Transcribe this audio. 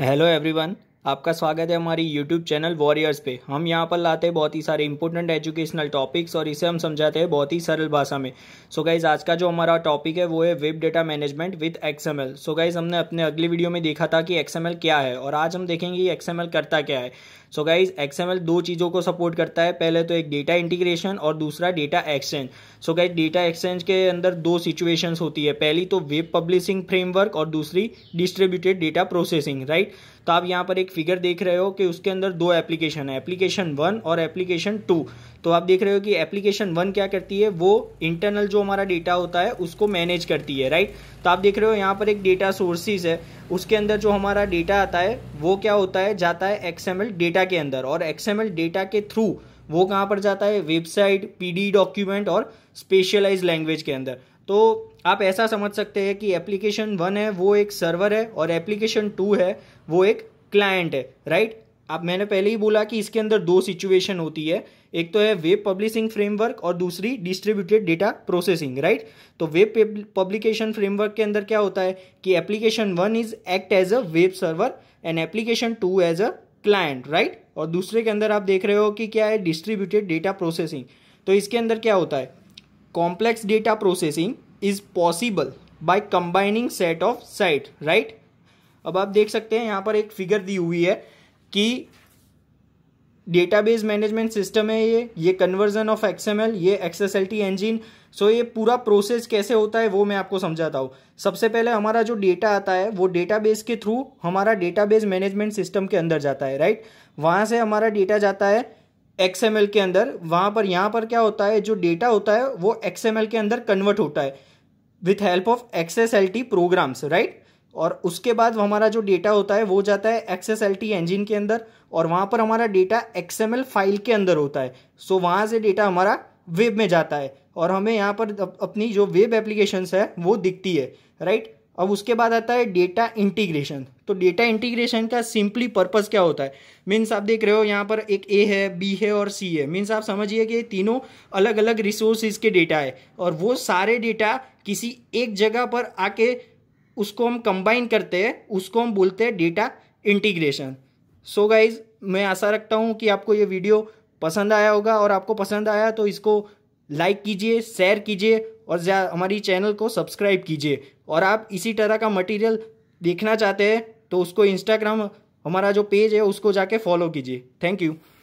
hello everyone आपका स्वागत है हमारी यूट्यूब चैनल वॉरियर्स पे हम यहाँ पर लाते हैं बहुत ही सारे इंपॉर्टेंट एजुकेशनल टॉपिक्स और इसे हम समझाते हैं बहुत ही सरल भाषा में सो so गाइज आज का जो हमारा टॉपिक है वो है web data management with XML so guys हमने अपने अगली वीडियो में देखा था कि एक्सएमएल क्या है और आज हम देखेंगे एक्सएमएल करता क्या है सो गाइज एक्सएमएल दो चीज़ों को सपोर्ट करता है पहले तो एक डेटा इंटीग्रेशन और दूसरा data exchange so guys data exchange के अंदर दो सिचुएशंस होती है पहली तो वेब पब्लिशिंग फ्रेमवर्क और दूसरी डिस्ट्रीब्यूटेड डेटा प्रोसेसिंग राइट तो आप यहाँ पर एक फिगर देख रहे हो कि उसके अंदर दो एप्लीकेशन है एप्लीकेशन वन और एप्लीकेशन टू तो आप देख रहे हो कि एप्लीकेशन वन क्या करती है वो इंटरनल जो हमारा डेटा होता है उसको मैनेज करती है राइट तो आप देख रहे हो यहाँ पर एक डेटा सोर्सेज है उसके अंदर जो हमारा डेटा आता है वो क्या होता है जाता है एक्सएमएल डेटा के अंदर और एक्सएमएल डेटा के थ्रू वो कहाँ पर जाता है वेबसाइट पीडी डॉक्यूमेंट और स्पेशलाइज लैंग्वेज के अंदर तो आप ऐसा समझ सकते हैं कि एप्लीकेशन वन है वो एक सर्वर है और एप्लीकेशन टू है वो एक क्लाइंट है राइट आप मैंने पहले ही बोला कि इसके अंदर दो सिचुएशन होती है एक तो है वेब पब्लिशिंग फ्रेमवर्क और दूसरी डिस्ट्रीब्यूटेड डेटा प्रोसेसिंग राइट तो वेब पब्लिकेशन फ्रेमवर्क के अंदर क्या होता है कि application one is act as a web server and application two as a client right और दूसरे के अंदर आप देख रहे हो कि क्या है डिस्ट्रीब्यूटेड डेटा प्रोसेसिंग तो इसके अंदर क्या होता है complex data processing is possible by combining set of side right अब आप देख सकते हैं यहां पर एक फिगर दी हुई है कि डेटाबेस मैनेजमेंट सिस्टम है ये ये कन्वर्जन ऑफ एक्सएमएल ये एक्सएसएलटी एंजिन सो ये पूरा प्रोसेस कैसे होता है वो मैं आपको समझाता हूँ सबसे पहले हमारा जो डेटा आता है वो डेटाबेस के थ्रू हमारा डेटाबेस मैनेजमेंट सिस्टम के अंदर जाता है राइट वहाँ से हमारा डेटा जाता है एक्स के अंदर वहाँ पर यहाँ पर क्या होता है जो डेटा होता है वो एक्स के अंदर कन्वर्ट होता है with help of S L T programs right और उसके बाद हमारा जो डेटा होता है वो जाता है एस एल टी इंजिन के अंदर और वहाँ पर हमारा data X M L file के अंदर होता है सो so, वहाँ से डेटा हमारा वेब में जाता है और हमें यहाँ पर अपनी जो वेब एप्लीकेशंस है वो दिखती है राइट अब उसके बाद आता है डेटा इंटीग्रेशन तो डेटा इंटीग्रेशन का सिंपली पर्पज़ क्या होता है मीन्स आप देख रहे हो यहाँ पर एक ए है बी है और सी है मीन्स आप समझिए कि तीनों अलग अलग रिसोर्सिस के डेटा है और वो सारे डेटा किसी एक जगह पर आके उसको हम कंबाइन करते हैं उसको हम बोलते हैं डेटा इंटीग्रेशन सो गाइज मैं आशा रखता हूँ कि आपको ये वीडियो पसंद आया होगा और आपको पसंद आया तो इसको लाइक कीजिए शेयर कीजिए और हमारी चैनल को सब्सक्राइब कीजिए और आप इसी तरह का मटेरियल देखना चाहते हैं तो उसको इंस्टाग्राम हमारा जो पेज है उसको जाके फॉलो कीजिए थैंक यू